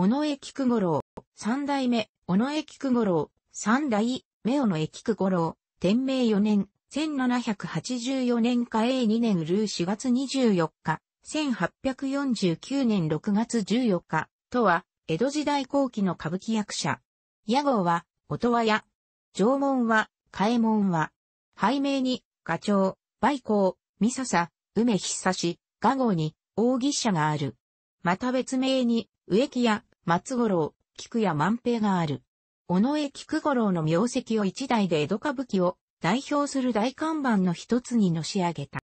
尾上菊五郎、三代目、尾上菊五郎、三代、目尾上菊五郎、天明四年、1784年嘉永2年ルー4月24日、1849年6月14日、とは、江戸時代後期の歌舞伎役者。屋号は、音羽屋。縄文は、替門は、拝名に、画長、梅光、三笹、梅久し、画号に、大義者がある。また別名に、植木屋、松五郎、菊屋万平がある。尾上菊五郎の名跡を一代で江戸歌舞伎を代表する大看板の一つにのし上げた。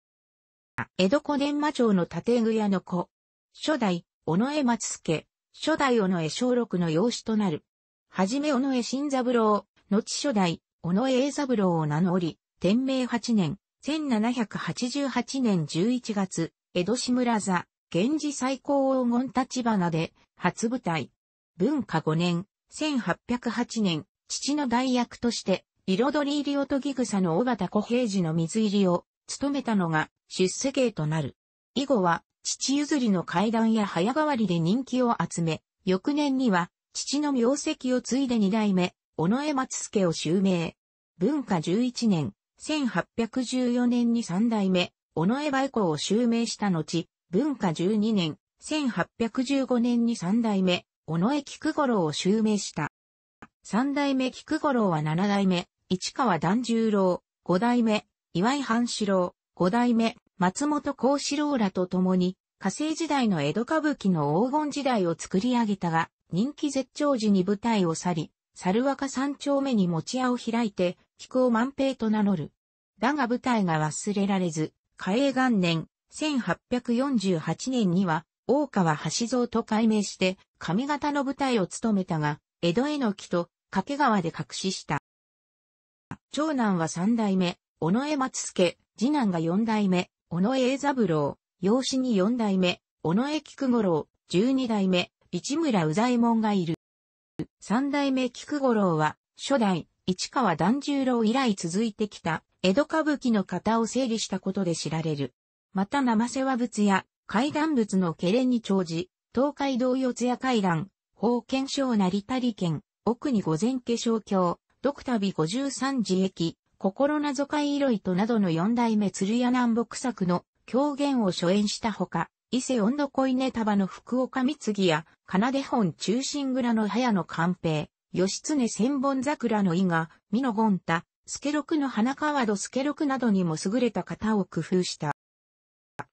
江戸古伝馬町の建具屋の子。初代、尾上松助、初代尾上小六の養子となる。はじめ尾上新三郎、後初代、尾上栄三郎を名乗り、天明八年、1788年11月、江戸志村座、源氏最高黄金立花で、初舞台。文化5年、1808年、父の代役として、彩り入りおとぎ草の尾形小平次の水入りを、務めたのが、出世芸となる。以後は、父譲りの階段や早変わりで人気を集め、翌年には、父の名跡を継いで二代目、尾上松助を襲名。文化11年、1814年に三代目、尾上梅子を襲名した後、文化12年、1815年に三代目、尾上菊五郎を襲名した。三代目菊五郎は七代目、市川團十郎、五代目、岩井半四郎、五代目、松本幸四郎らと共に、火星時代の江戸歌舞伎の黄金時代を作り上げたが、人気絶頂時に舞台を去り、猿若三丁目に持ち屋を開いて、菊を万平と名乗る。だが舞台が忘れられず、嘉永元年、1848年には、大川橋蔵と改名して、上方の舞台を務めたが、江戸への木と掛川で隠しした。長男は三代目、尾上松助、次男が四代目、尾上江三郎、養子に四代目、尾上菊五郎、十二代目、市村宇左衛門がいる。三代目菊五郎は、初代、市川團十郎以来続いてきた、江戸歌舞伎の型を整理したことで知られる。また生世話物や海岸物のケレに長寺、東海道四谷海岸、宝剣省成田利県、奥に御前化粧橋、ドクタビ五十三寺駅、心なぞかい色糸などの四代目鶴屋南北作の狂言を初演したほか、伊勢温度恋ネタバの福岡三次や、奏出本中心蔵の早野寛平、義経千本桜の伊賀、美濃権太、助六の花川戸助六などにも優れた型を工夫した。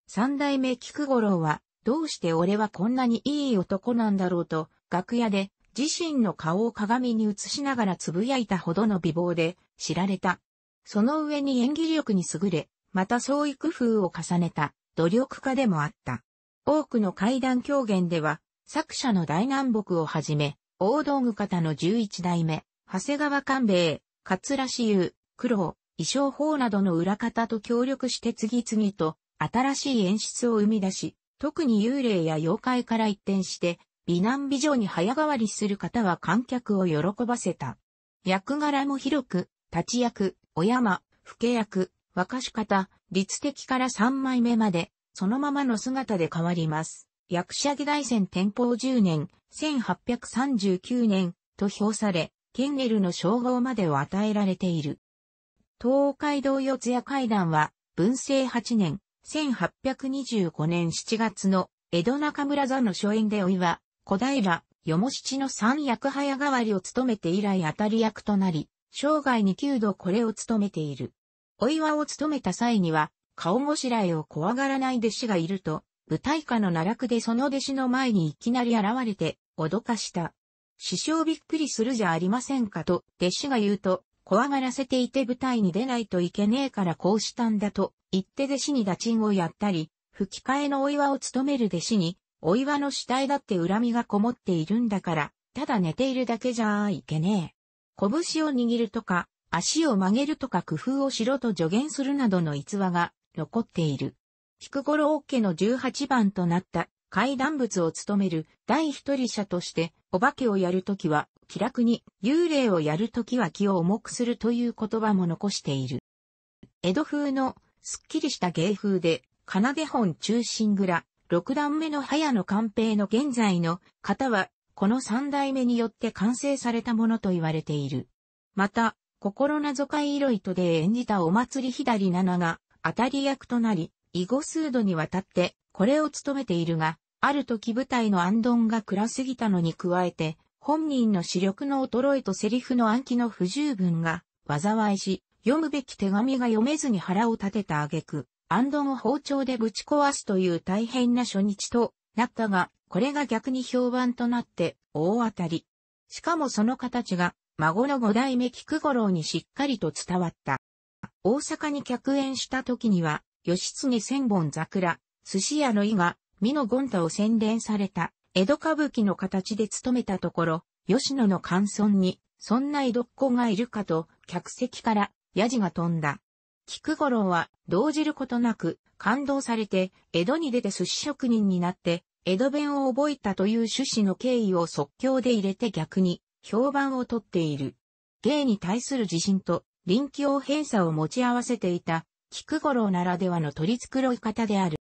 三代目菊五郎は、どうして俺はこんなにいい男なんだろうと、楽屋で自身の顔を鏡に映しながら呟いたほどの美貌で知られた。その上に演技力に優れ、また創意工夫を重ねた努力家でもあった。多くの怪談狂言では、作者の大南北をはじめ、大道具方の十一代目、長谷川官兵衛、桂志優、九郎、衣装法などの裏方と協力して次々と新しい演出を生み出し、特に幽霊や妖怪から一転して、美男美女に早変わりする方は観客を喜ばせた。役柄も広く、立役、お山、老け役、若し方、律的から三枚目まで、そのままの姿で変わります。役者義大戦天保10年、1839年、と評され、ケンネルの称号までを与えられている。東海道四谷会談は、文政8年、1825年7月の江戸中村座の初演でおは、小平、よも七の三役早代わりを務めて以来当たり役となり、生涯に九度これを務めている。お岩を務めた際には、顔ごしらえを怖がらない弟子がいると、舞台下の奈落でその弟子の前にいきなり現れて、脅かした。師匠びっくりするじゃありませんかと、弟子が言うと、怖がらせていて舞台に出ないといけねえからこうしたんだと、言って弟子に打賃をやったり、吹き替えのお岩を務める弟子に、お岩の死体だって恨みがこもっているんだから、ただ寝ているだけじゃいけねえ。拳を握るとか、足を曲げるとか工夫をしろと助言するなどの逸話が残っている。菊五郎家の18番となった怪談物を務める第一人者として、お化けをやるときは気楽に、幽霊をやるときは気を重くするという言葉も残している。江戸風のすっきりした芸風で、奏で本中心蔵、六段目の早野寛平の現在の方は、この三代目によって完成されたものと言われている。また、心なぞかいいろいとで演じたお祭り左七が当たり役となり、以後数度にわたってこれを務めているが、ある時舞台の暗頓が暗すぎたのに加えて、本人の視力の衰えとセリフの暗記の不十分が災いし、読むべき手紙が読めずに腹を立てた挙句、暗頓を包丁でぶち壊すという大変な初日となったが、これが逆に評判となって大当たり。しかもその形が孫の五代目菊五郎にしっかりと伝わった。大阪に客演した時には義経千本桜、寿司屋の伊が、美のゴン太を洗練された、江戸歌舞伎の形で務めたところ、吉野の感村に、そんな江戸っ子がいるかと、客席から、やじが飛んだ。菊五郎は、動じることなく、感動されて、江戸に出て寿司職人になって、江戸弁を覚えたという趣旨の敬意を即興で入れて逆に、評判をとっている。芸に対する自信と、臨機応変さを持ち合わせていた、菊五郎ならではの取り繕い方である。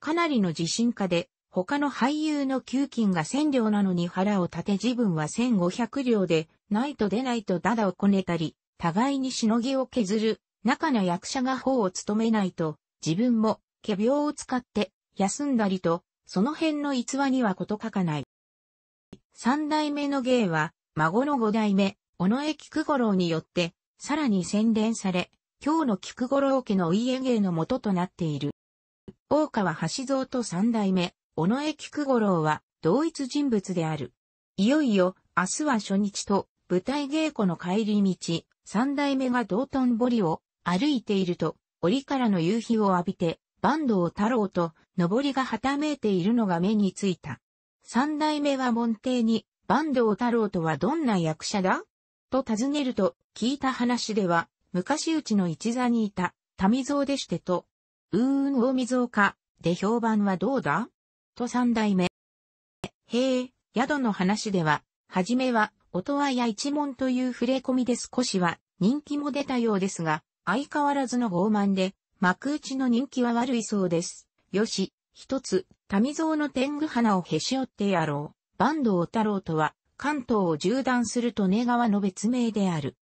かなりの自信家で、他の俳優の給金が千両なのに腹を立て自分は千五百両で、ないと出ないとダダをこねたり、互いにしのぎを削る、中の役者が法を務めないと、自分も、仮病を使って、休んだりと、その辺の逸話にはこと書かない。三代目の芸は、孫の五代目、尾上菊五郎によって、さらに洗練され、今日の菊五郎家のお家芸の元となっている。大川橋蔵と三代目、尾上菊五郎は同一人物である。いよいよ、明日は初日と、舞台稽古の帰り道、三代目が道頓堀を歩いていると、折からの夕日を浴びて、坂東太郎と、上りがはためいているのが目についた。三代目は門弟に、坂東太郎とはどんな役者だと尋ねると、聞いた話では、昔うちの一座にいた、民蔵でしてと、うーん大水岡、で評判はどうだと三代目。へえ、宿の話では、はじめは、音羽や一門という触れ込みで少しは、人気も出たようですが、相変わらずの傲慢で、幕内の人気は悪いそうです。よし、一つ、民蔵の天狗花をへし折ってやろう。坂東太郎とは、関東を縦断すると根川の別名である。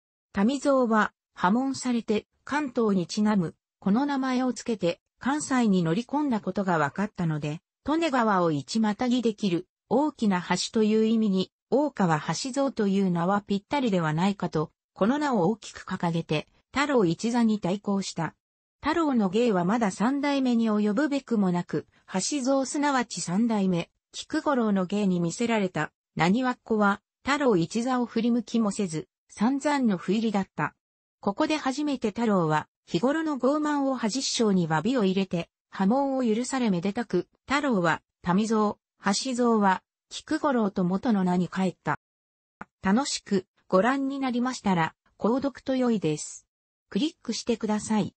民蔵は、破門されて関東にちなむ、この名前をつけて関西に乗り込んだことが分かったので、利根川を一またぎできる大きな橋という意味に、大川橋像という名はぴったりではないかと、この名を大きく掲げて、太郎一座に対抗した。太郎の芸はまだ三代目に及ぶべくもなく、橋像すなわち三代目、菊五郎の芸に見せられた、何わっ子は、太郎一座を振り向きもせず、散々の不入りだった。ここで初めて太郎は、日頃の傲慢を恥師匠に詫びを入れて、波紋を許されめでたく、太郎は、民蔵、橋蔵は、菊五郎と元の名に帰った。楽しくご覧になりましたら、購読と良いです。クリックしてください。